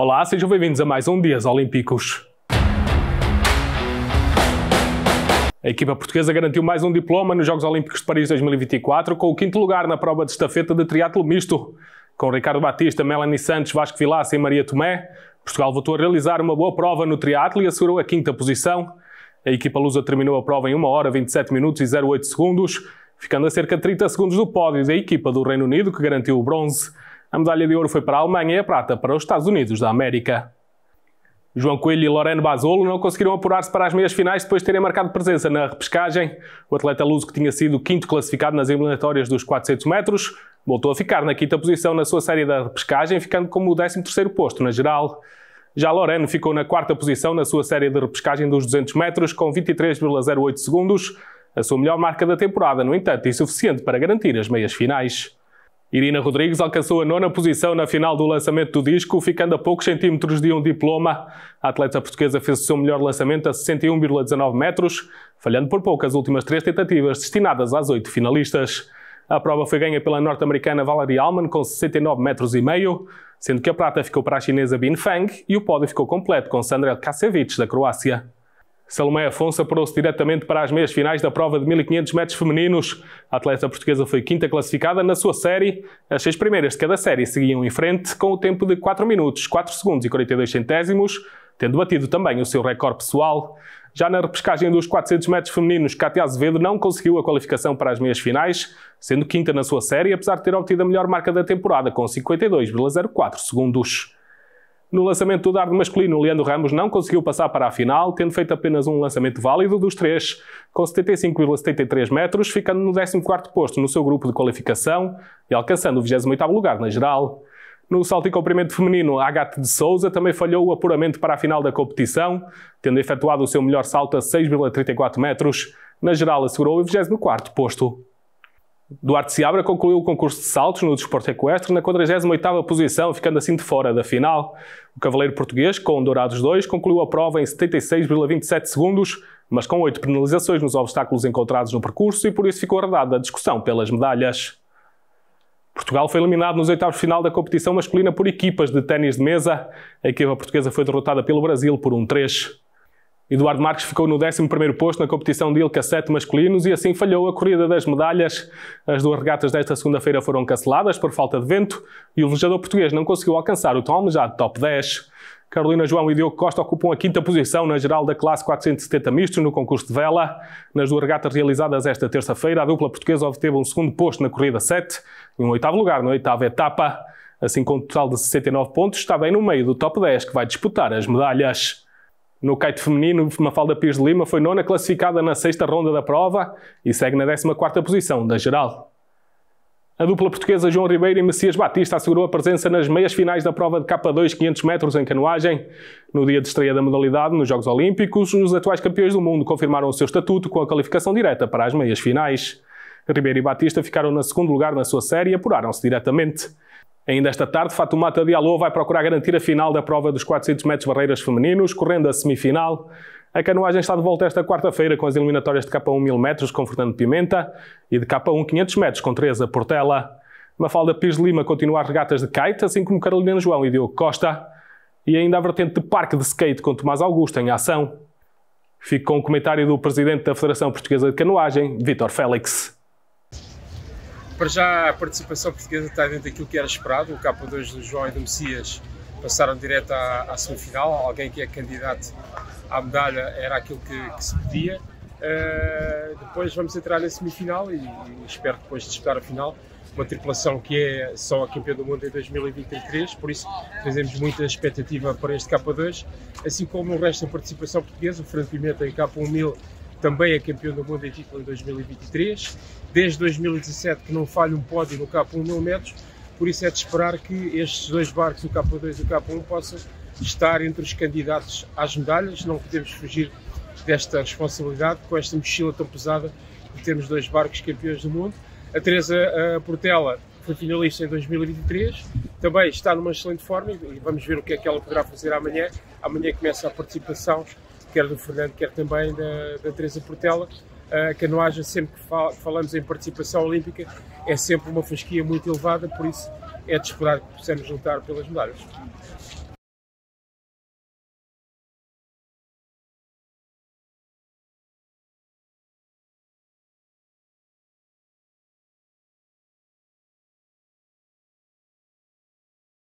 Olá, sejam bem-vindos a mais um Dias Olímpicos. A equipa portuguesa garantiu mais um diploma nos Jogos Olímpicos de Paris 2024 com o quinto lugar na prova de estafeta de triatlo misto. Com Ricardo Batista, Melanie Santos, Vasco Vilaça e Maria Tomé, Portugal voltou a realizar uma boa prova no triatlo e assegurou a quinta posição. A equipa lusa terminou a prova em 1 hora 27 minutos e 08 segundos, ficando a cerca de 30 segundos do pódio da equipa do Reino Unido, que garantiu o bronze. A medalha de ouro foi para a Alemanha e a prata para os Estados Unidos da América. João Coelho e Loreno Basolo não conseguiram apurar-se para as meias finais depois de terem marcado presença na repescagem. O atleta luso, que tinha sido quinto classificado nas eliminatórias dos 400 metros, voltou a ficar na quinta posição na sua série da repescagem, ficando como o 13º posto na geral. Já Loreno ficou na quarta posição na sua série de repescagem dos 200 metros, com 23,08 segundos, a sua melhor marca da temporada, no entanto, é insuficiente para garantir as meias finais. Irina Rodrigues alcançou a nona posição na final do lançamento do disco, ficando a poucos centímetros de um diploma. A atleta portuguesa fez o seu melhor lançamento a 61,19 metros, falhando por pouco as últimas três tentativas destinadas às oito finalistas. A prova foi ganha pela norte-americana Valerie Allman com 69 metros e meio, sendo que a prata ficou para a chinesa Bin Fang e o pódio ficou completo com Sandra Kasevich da Croácia. Salomé Afonso apurou-se diretamente para as meias finais da prova de 1500 metros femininos. A atleta portuguesa foi quinta classificada na sua série. As seis primeiras de cada série seguiam em frente com o tempo de 4 minutos, 4 segundos e 42 centésimos, tendo batido também o seu recorde pessoal. Já na repescagem dos 400 metros femininos, Cátia Azevedo não conseguiu a qualificação para as meias finais, sendo quinta na sua série, apesar de ter obtido a melhor marca da temporada com 52,04 segundos. No lançamento do dardo masculino, Leandro Ramos não conseguiu passar para a final, tendo feito apenas um lançamento válido dos três, com 75,73 metros, ficando no 14º posto no seu grupo de qualificação e alcançando o 28º lugar na geral. No salto e comprimento feminino, Agathe de Souza também falhou o apuramento para a final da competição, tendo efetuado o seu melhor salto a 6,34 metros. Na geral, assegurou o 24º posto. Duarte Seabra concluiu o concurso de saltos no desporto equestre na 48ª posição, ficando assim de fora da final. O cavaleiro português, com Dourados 2, concluiu a prova em 76,27 segundos, mas com oito penalizações nos obstáculos encontrados no percurso e por isso ficou arredada a discussão pelas medalhas. Portugal foi eliminado nos oitavos de final da competição masculina por equipas de ténis de mesa. A equipa portuguesa foi derrotada pelo Brasil por um 3. Eduardo Marques ficou no 11º posto na competição de Ilka 7 masculinos e assim falhou a corrida das medalhas. As duas regatas desta segunda-feira foram canceladas por falta de vento e o velejador português não conseguiu alcançar o tão almejado top 10. Carolina João e Diogo Costa ocupam a quinta posição na geral da classe 470 mistos no concurso de vela. Nas duas regatas realizadas esta terça-feira, a dupla portuguesa obteve um segundo posto na corrida 7 e um oitavo lugar na oitava etapa. Assim, com um total de 69 pontos, está bem no meio do top 10 que vai disputar as medalhas. No kite feminino, Mafalda Pires de Lima foi nona classificada na sexta ronda da prova e segue na 14 quarta posição da geral. A dupla portuguesa João Ribeiro e Messias Batista assegurou a presença nas meias finais da prova de K2 500 metros em canoagem. No dia de estreia da modalidade nos Jogos Olímpicos, os atuais campeões do mundo confirmaram o seu estatuto com a qualificação direta para as meias finais. Ribeiro e Batista ficaram no segundo lugar na sua série e apuraram-se diretamente. Ainda esta tarde, Fatoumata Diallo vai procurar garantir a final da prova dos 400 metros barreiras femininos, correndo a semifinal. A canoagem está de volta esta quarta-feira com as eliminatórias de K1 1000 metros com Fernando Pimenta e de K1 500 metros com Teresa Portela. Mafalda Pires Lima continua as regatas de kite, assim como Carolina João e Diogo Costa. E ainda a vertente de parque de skate com Tomás Augusto em ação. Fico com o comentário do presidente da Federação Portuguesa de Canoagem, Vitor Félix. Para já a participação portuguesa está dentro daquilo que era esperado, o K2 do João e do Messias passaram direto à, à semifinal, alguém que é candidato à medalha era aquilo que, que se pedia. Uh, depois vamos entrar na semifinal e, e espero depois de disputar a final. Uma tripulação que é só a campeã do mundo em 2023, por isso fazemos muita expectativa para este K2, assim como o resto da participação portuguesa, o Fernando Pimenta em K1000 também é campeão do mundo em título em 2023. Desde 2017 que não falha um pódio no K1 mil metros, por isso é de esperar que estes dois barcos, o K2 e o K1, possam estar entre os candidatos às medalhas. Não podemos fugir desta responsabilidade com esta mochila tão pesada de termos dois barcos campeões do mundo. A Teresa eh, Portela foi finalista em 2023, também está numa excelente forma e vamos ver o que é que ela poderá fazer amanhã. Amanhã começa a participação quer do Fernando, quer também da, da Teresa Portela. Ah, A canoagem, sempre que fal falamos em participação olímpica, é sempre uma fasquia muito elevada, por isso é de esperar que possamos lutar pelas medalhas.